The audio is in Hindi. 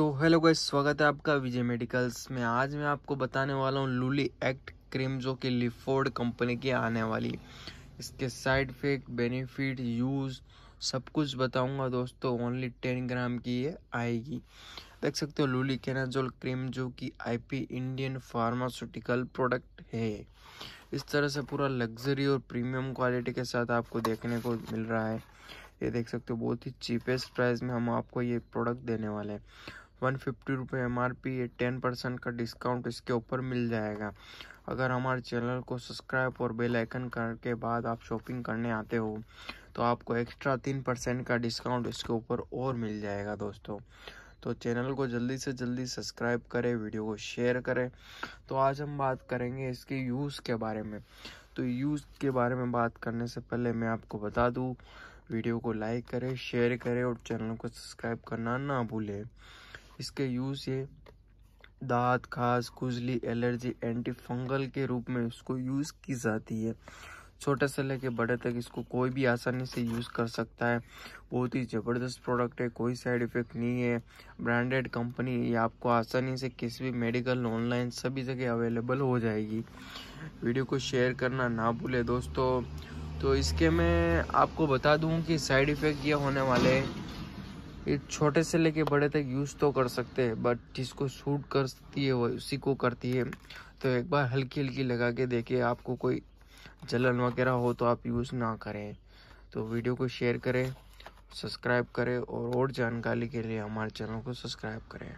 तो हेलो गाइस स्वागत है आपका विजय मेडिकल्स में आज मैं आपको बताने वाला हूँ लूली एक्ट क्रीम जो कि लिफोर्ड कंपनी की आने वाली इसके साइड इफेक्ट बेनिफिट यूज़ सब कुछ बताऊंगा दोस्तों ओनली टेन ग्राम की ये आएगी देख सकते हो लूली कैनाजोल क्रीम जो कि आईपी इंडियन फार्मास्यूटिकल प्रोडक्ट है इस तरह से पूरा लग्जरी और प्रीमियम क्वालिटी के साथ आपको देखने को मिल रहा है ये देख सकते हो बहुत ही चीपेस्ट प्राइस में हम आपको ये प्रोडक्ट देने वाले हैं वन फिफ्टी रुपये एम आर पी है टेन परसेंट का डिस्काउंट इसके ऊपर मिल जाएगा अगर हमारे चैनल को सब्सक्राइब और बेल आइकन करके बाद आप शॉपिंग करने आते हो तो आपको एक्स्ट्रा तीन परसेंट का डिस्काउंट इसके ऊपर और मिल जाएगा दोस्तों तो चैनल को जल्दी से जल्दी सब्सक्राइब करें वीडियो को शेयर करें तो आज हम बात करेंगे इसके यूज़ के बारे में तो यूज़ के बारे में बात करने से पहले मैं आपको बता दूँ वीडियो को लाइक करें शेयर करें और चैनल को सब्सक्राइब करना ना भूलें इसके यूज से दाँत खास खुजली एलर्जी एंटी फंगल के रूप में इसको यूज़ की जाती है छोटे से लेके बड़े तक इसको कोई भी आसानी से यूज़ कर सकता है बहुत ही ज़बरदस्त प्रोडक्ट है कोई साइड इफ़ेक्ट नहीं है ब्रांडेड कंपनी ये आपको आसानी से किसी भी मेडिकल ऑनलाइन सभी जगह अवेलेबल हो जाएगी वीडियो को शेयर करना ना भूले दोस्तों तो इसके मैं आपको बता दूँ कि साइड इफ़ेक्ट ये होने वाले हैं ये छोटे से लेके बड़े तक यूज़ तो कर सकते हैं बट जिसको सूट करती है वो उसी को करती है तो एक बार हल्की हल्की लगा के देखिए आपको कोई जलन वगैरह हो तो आप यूज़ ना करें तो वीडियो को शेयर करें सब्सक्राइब करें और और जानकारी के लिए हमारे चैनल को सब्सक्राइब करें